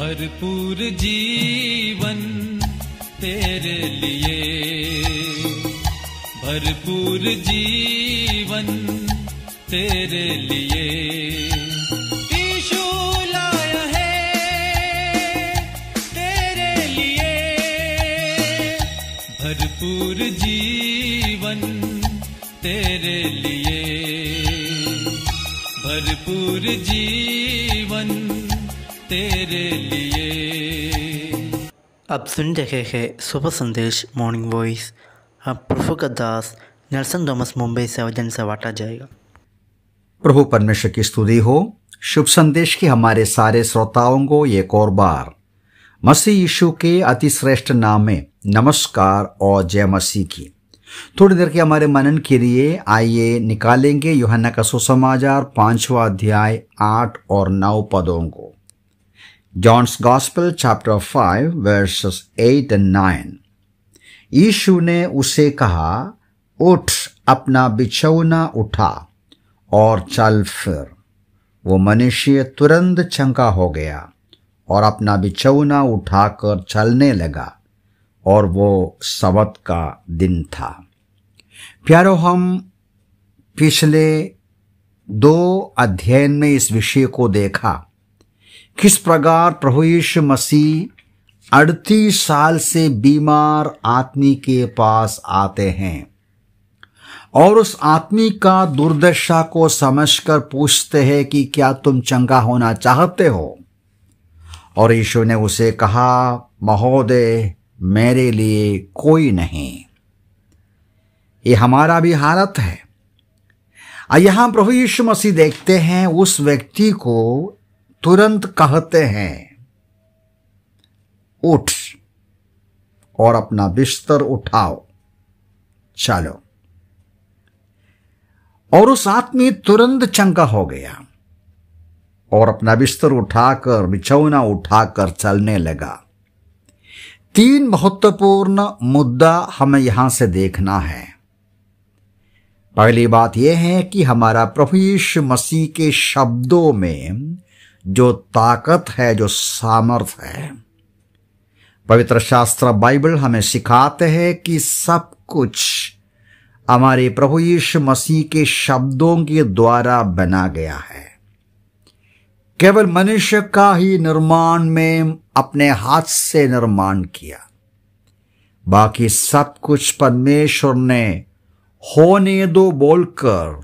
भरपूर जीवन तेरे लिए भरपूर जीवन तेरे लिए भरपूर जीवन तेरे लिए भरपूर जीवन तेरे लिए अब सुन रहे हैं सुबह संदेश मॉर्निंग वॉइस अब प्रभु का दास नर्सन डोमस मुंबई से वजन से वाटा जाएगा प्रभु परमेश्वर की स्तुति हो शुभ संदेश के हमारे सारे श्रोताओं को एक और बार मसीह यीशु के अति श्रेष्ठ नाम में नमस्कार और जय मसीह की थोड़ी देर के हमारे मनन के लिए आइए निकालेंगे योहन्ना का सुसमाचार पांचवा अध्याय आठ और नौ पदों को John's gospel chapter five verses eight and nine यीशु ने उसे कहा उठ अपना बिछौना उठा और चल फिर वो मनुष्य तुरंत चंका हो गया और अपना बिछौना उठाकर चलने लगा और वो सवत का दिन था प्यारो हम पिछले दो अध्ययन में इस विषय को देखा किस प्रकार प्रभु यीशु मसीह अड़तीस साल से बीमार आदमी के पास आते हैं और उस आदमी का दुर्दशा को समझकर पूछते हैं कि क्या तुम चंगा होना चाहते हो और यीशु ने उसे कहा महोदय मेरे लिए कोई नहीं ये हमारा भी हालत है यहां प्रभु यीशु मसीह देखते हैं उस व्यक्ति को तुरंत कहते हैं उठ और अपना बिस्तर उठाओ चलो और उस आदमी तुरंत चंका हो गया और अपना बिस्तर उठाकर बिछौना उठाकर चलने लगा तीन महत्वपूर्ण मुद्दा हमें यहां से देखना है पहली बात यह है कि हमारा प्रभु यीशु मसीह के शब्दों में जो ताकत है जो सामर्थ है पवित्र शास्त्र बाइबल हमें सिखाते हैं कि सब कुछ हमारे प्रभु यीशु मसीह के शब्दों के द्वारा बना गया है केवल मनुष्य का ही निर्माण में अपने हाथ से निर्माण किया बाकी सब कुछ परमेश्वर ने होने दो बोलकर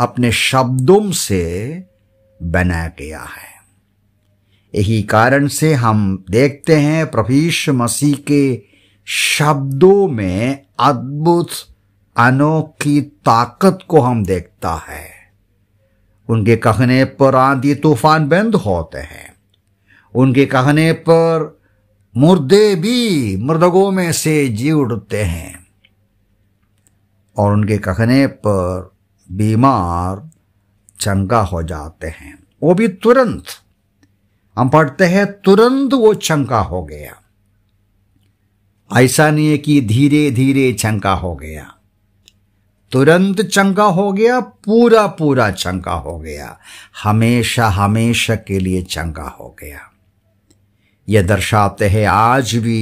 अपने शब्दों से बना गया है यही कारण से हम देखते हैं प्रभीष मसीह के शब्दों में अद्भुत अनोखी ताकत को हम देखता है उनके कहने पर आंधी तूफान बंद होते हैं उनके कहने पर मुर्दे भी मृदगों में से जी उठते हैं और उनके कहने पर बीमार चंगा हो जाते हैं वो भी तुरंत हम पढ़ते हैं तुरंत वो चंका हो गया ऐसा नहीं है कि धीरे धीरे चंका हो गया तुरंत चंका हो गया पूरा पूरा चंका हो गया हमेशा हमेशा के लिए चंका हो गया यह दर्शाते हैं आज भी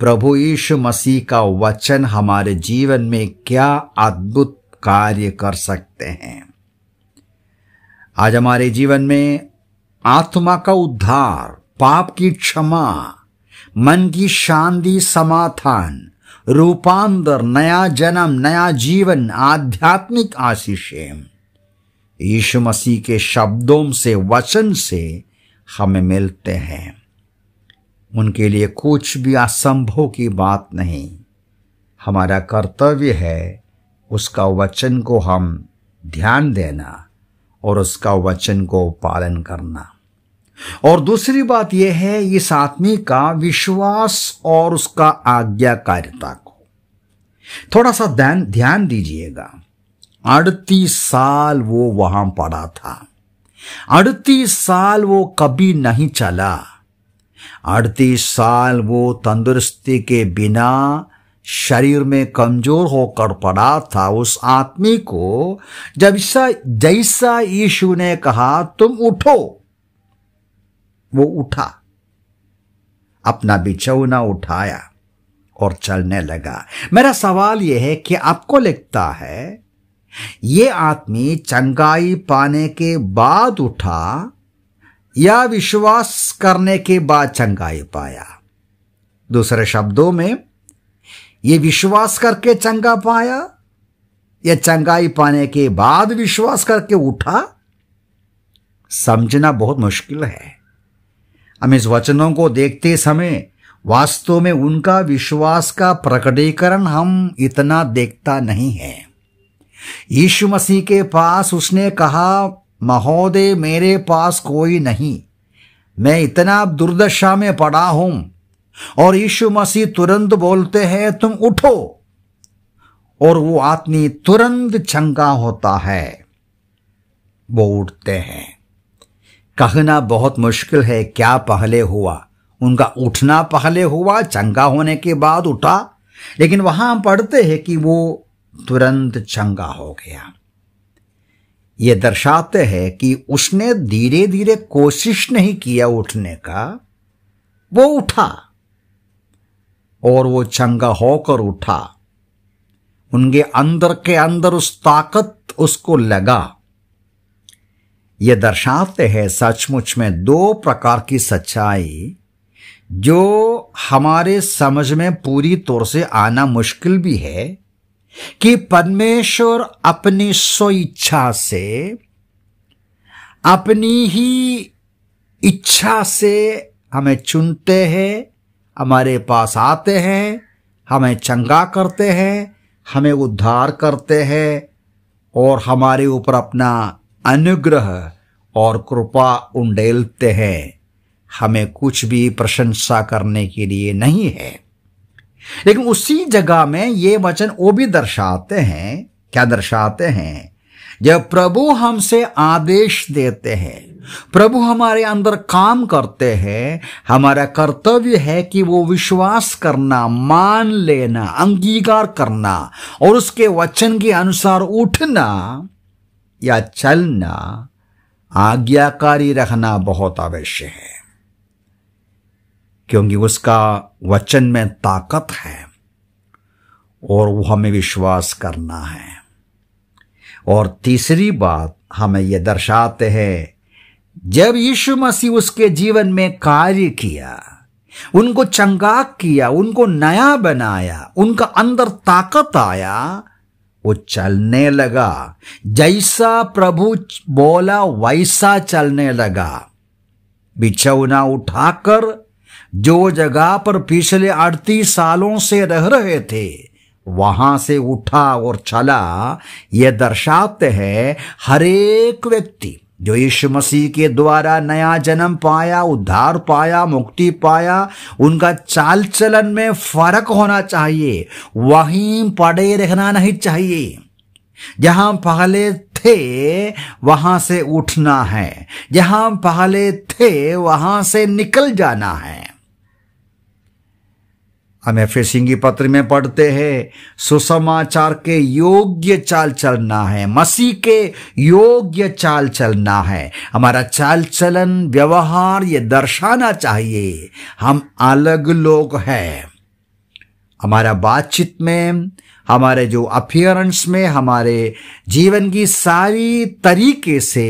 प्रभु यीशु मसीह का वचन हमारे जीवन में क्या अद्भुत कार्य कर सकते हैं आज हमारे जीवन में आत्मा का उद्धार पाप की क्षमा मन की शांति समाधान रूपांतर नया जन्म नया जीवन आध्यात्मिक आशीषें यीशु मसीह के शब्दों से वचन से हमें मिलते हैं उनके लिए कुछ भी असंभव की बात नहीं हमारा कर्तव्य है उसका वचन को हम ध्यान देना और उसका वचन को पालन करना और दूसरी बात यह है इस आदमी का विश्वास और उसका आज्ञाकारिता को थोड़ा सा ध्यान ध्यान दीजिएगा अड़तीस साल वो वहां पड़ा था अड़तीस साल वो कभी नहीं चला अड़तीस साल वो तंदुरुस्ती के बिना शरीर में कमजोर होकर पड़ा था उस आदमी को जब सा जैसा यीशु ने कहा तुम उठो वो उठा अपना बिछौना उठाया और चलने लगा मेरा सवाल यह है कि आपको लगता है ये आदमी चंगाई पाने के बाद उठा या विश्वास करने के बाद चंगाई पाया दूसरे शब्दों में ये विश्वास करके चंगा पाया या चंगाई पाने के बाद विश्वास करके उठा समझना बहुत मुश्किल है हम इस वचनों को देखते समय वास्तव में उनका विश्वास का प्रकटीकरण हम इतना देखता नहीं है यीशु मसीह के पास उसने कहा महोदय मेरे पास कोई नहीं मैं इतना दुर्दशा में पड़ा हूं और यीशु मसीह तुरंत बोलते हैं तुम उठो और वो आदमी तुरंत चंगा होता है वो उठते हैं कहना बहुत मुश्किल है क्या पहले हुआ उनका उठना पहले हुआ चंगा होने के बाद उठा लेकिन वहां हम पढ़ते हैं कि वो तुरंत चंगा हो गया ये दर्शाते हैं कि उसने धीरे धीरे कोशिश नहीं किया उठने का वो उठा और वो चंगा होकर उठा उनके अंदर के अंदर उस ताकत उसको लगा ये दर्शाते हैं सचमुच में दो प्रकार की सच्चाई जो हमारे समझ में पूरी तौर से आना मुश्किल भी है कि परमेश्वर अपनी इच्छा से अपनी ही इच्छा से हमें चुनते हैं हमारे पास आते हैं हमें चंगा करते हैं हमें उद्धार करते हैं और हमारे ऊपर अपना अनुग्रह और कृपा उंडेलते हैं हमें कुछ भी प्रशंसा करने के लिए नहीं है लेकिन उसी जगह में ये वचन वो भी दर्शाते हैं क्या दर्शाते हैं जब प्रभु हमसे आदेश देते हैं प्रभु हमारे अंदर काम करते हैं हमारा कर्तव्य है कि वो विश्वास करना मान लेना अंगीकार करना और उसके वचन के अनुसार उठना या चलना आज्ञाकारी रखना बहुत अवश्य है क्योंकि उसका वचन में ताकत है और वो हमें विश्वास करना है और तीसरी बात हमें यह दर्शाते हैं जब यीशु मसीह उसके जीवन में कार्य किया उनको चंगा किया उनको नया बनाया उनका अंदर ताकत आया वो चलने लगा जैसा प्रभु बोला वैसा चलने लगा बिछौना उठाकर जो जगह पर पिछले अड़तीस सालों से रह रहे थे वहां से उठा और चला यह दर्शाते हैं हरेक व्यक्ति जो यीशु मसीह के द्वारा नया जन्म पाया उद्धार पाया मुक्ति पाया उनका चाल चलन में फर्क होना चाहिए वहीं पड़े रहना नहीं चाहिए जहां पहले थे वहां से उठना है जहां पहले थे वहां से निकल जाना है हम एफ सिंगी पत्र में पढ़ते हैं सुसमाचार के योग्य चाल चलना है मसीह के योग्य चाल चलना है हमारा चाल चलन व्यवहार ये दर्शाना चाहिए हम अलग लोग हैं हमारा बातचीत में हमारे जो अपियरेंस में हमारे जीवन की सारी तरीके से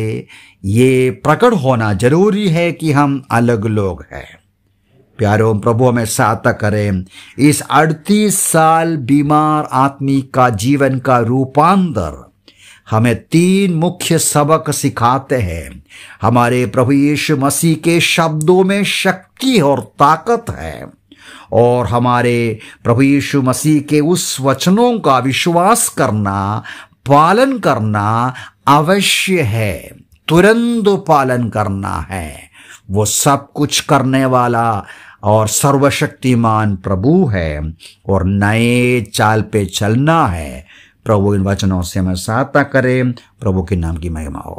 ये प्रकट होना जरूरी है कि हम अलग लोग हैं प्यारो प्रभु में सहायता करें इस 38 साल बीमार आदमी का जीवन का रूपांतर हमें तीन मुख्य सबक सिखाते हैं हमारे प्रभु यीशु मसीह के शब्दों में शक्ति और ताकत है और हमारे प्रभु यीशु मसीह के उस वचनों का विश्वास करना पालन करना अवश्य है तुरंत पालन करना है वो सब कुछ करने वाला और सर्वशक्तिमान प्रभु है और नए चाल पे चलना है प्रभु इन वचनों से हमें सहायता करें प्रभु के नाम की महिमा हो